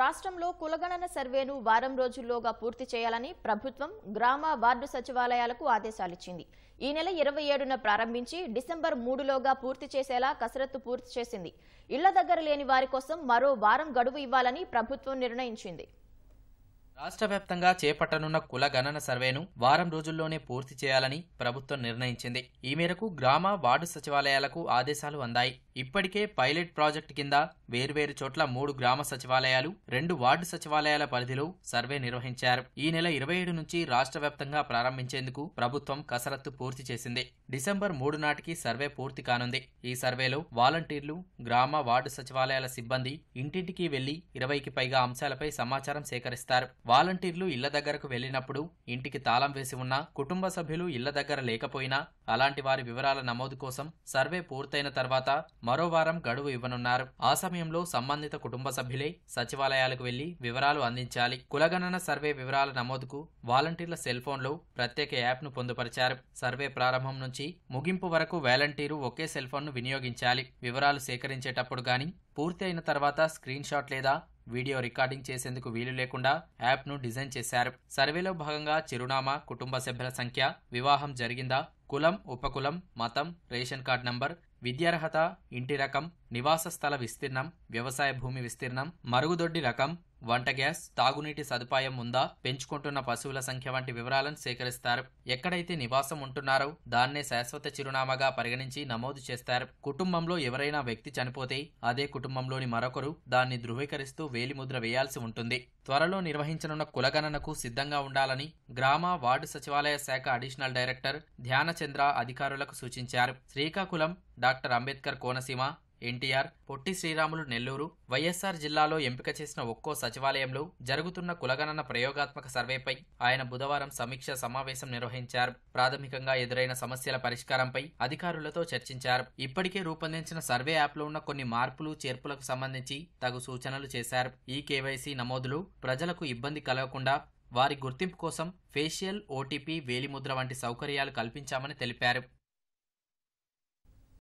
రాష్ట్రంలో కులగణన సర్వేను వారం రోజుల్లోగా పూర్తి చేయాలని ప్రభుత్వం గ్రామ వార్డు సచివాలయాలకు ఆదేశాలిచ్చింది ఈ నెల ఇరవై ఏడున ప్రారంభించి డిసెంబర్ మూడులోగా పూర్తి చేసేలా కసరత్తు పూర్తి చేసింది ఇళ్ల దగ్గర లేని వారి కోసం మరో వారం గడువు ఇవ్వాలని ప్రభుత్వం నిర్ణయించింది రాష్ట్ర వ్యాప్తంగా చేపట్టనున్న కుల గణన సర్వేను వారం రోజుల్లోనే పూర్తి చేయాలని ప్రభుత్వం నిర్ణయించింది ఈ మేరకు గ్రామ వార్డు సచివాలయాలకు ఆదేశాలు అందాయి ఇప్పటికే పైలట్ ప్రాజెక్టు కింద వేర్వేరు చోట్ల మూడు గ్రామ సచివాలయాలు రెండు వార్డు సచివాలయాల పరిధిలో సర్వే నిర్వహించారు ఈ నెల ఇరవై ఏడు నుంచి రాష్ట్ర వ్యాప్తంగా ప్రారంభించేందుకు ప్రభుత్వం కసరత్తు పూర్తి చేసింది డిసెంబర్ మూడు నాటికి సర్వే పూర్తి కానుంది ఈ సర్వేలో వాలంటీర్లు గ్రామ వార్డు సచివాలయాల సిబ్బంది ఇంటింటికి వెళ్లి ఇరవైకి పైగా అంశాలపై సమాచారం సేకరిస్తారు వాలంటీర్లు ఇళ్ల దగ్గరకు వెళ్లినప్పుడు ఇంటికి తాళం వేసి ఉన్నా కుటుంబ సభ్యులు ఇళ్ల దగ్గర లేకపోయినా అలాంటి వారి వివరాల నమోదు కోసం సర్వే పూర్తయిన తర్వాత మరో వారం గడువు ఇవ్వనున్నారు ఆ సమయంలో సంబంధిత కుటుంబ సభ్యులే సచివాలయాలకు వెళ్లి వివరాలు అందించాలి కులగణన సర్వే వివరాల నమోదుకు వాలంటీర్ల సెల్ ప్రత్యేక యాప్ను పొందుపరిచారు సర్వే ప్రారంభం నుంచి ముగింపు వరకు వాలంటీరు ఒకే సెల్ ఫోన్ను వినియోగించాలి వివరాలు సేకరించేటప్పుడు గాని పూర్తయిన తర్వాత స్క్రీన్ షాట్ లేదా వీడియో రికార్డింగ్ చేసేందుకు వీలు లేకుండా యాప్ను డిజైన్ చేశారు సర్వేలో భాగంగా చిరునామా కుటుంబ సభ్యుల సంఖ్య వివాహం జరిగిందా కులం ఉపకులం మతం రేషన్ కార్డ్ నంబర్ విద్యార్హత ఇంటి రకం నివాస స్థల విస్తీర్ణం వ్యవసాయ భూమి విస్తీర్ణం మరుగుదొడ్డి రకం వంట గ్యాస్ తాగునీటి సదుపాయం ఉందా పెంచుకుంటున్న పశువుల సంఖ్య వంటి వివరాలను సేకరిస్తారు ఎక్కడైతే నివాసం ఉంటున్నారో దాన్నే శాశ్వత చిరునామాగా పరిగణించి నమోదు చేస్తారు కుటుంబంలో ఎవరైనా వ్యక్తి చనిపోతే అదే కుటుంబంలోని మరొకరు దాన్ని ధృవీకరిస్తూ వేలిముద్ర వేయాల్సి ఉంటుంది త్వరలో నిర్వహించనున్న కులగణనకు సిద్ధంగా ఉండాలని గ్రామ వార్డు సచివాలయ శాఖ అడిషనల్ డైరెక్టర్ ధ్యానచంద్ర అధికారులకు సూచించారు శ్రీకాకుళం డాక్టర్ అంబేద్కర్ కోనసీమ ఎన్టీఆర్ పొట్టి శ్రీరాములు నెల్లూరు వైఎస్సార్ జిల్లాలో ఎంపిక చేసిన ఒక్కో సచివాలయంలో జరుగుతున్న కులగణన ప్రయోగాత్మక సర్వేపై ఆయన బుధవారం సమీక్ష సమావేశం నిర్వహించారు ప్రాథమికంగా ఎదురైన సమస్యల పరిష్కారంపై అధికారులతో చర్చించారు ఇప్పటికే రూపొందించిన సర్వే యాప్లో ఉన్న కొన్ని మార్పులు చేర్పులకు సంబంధించి తగు సూచనలు చేశారు ఈ కేవైసీ నమోదులు ప్రజలకు ఇబ్బంది కలగకుండా వారి గుర్తింపు కోసం ఫేషియల్ ఓటీపీ వేలిముద్ర వంటి సౌకర్యాలు కల్పించామని తెలిపారు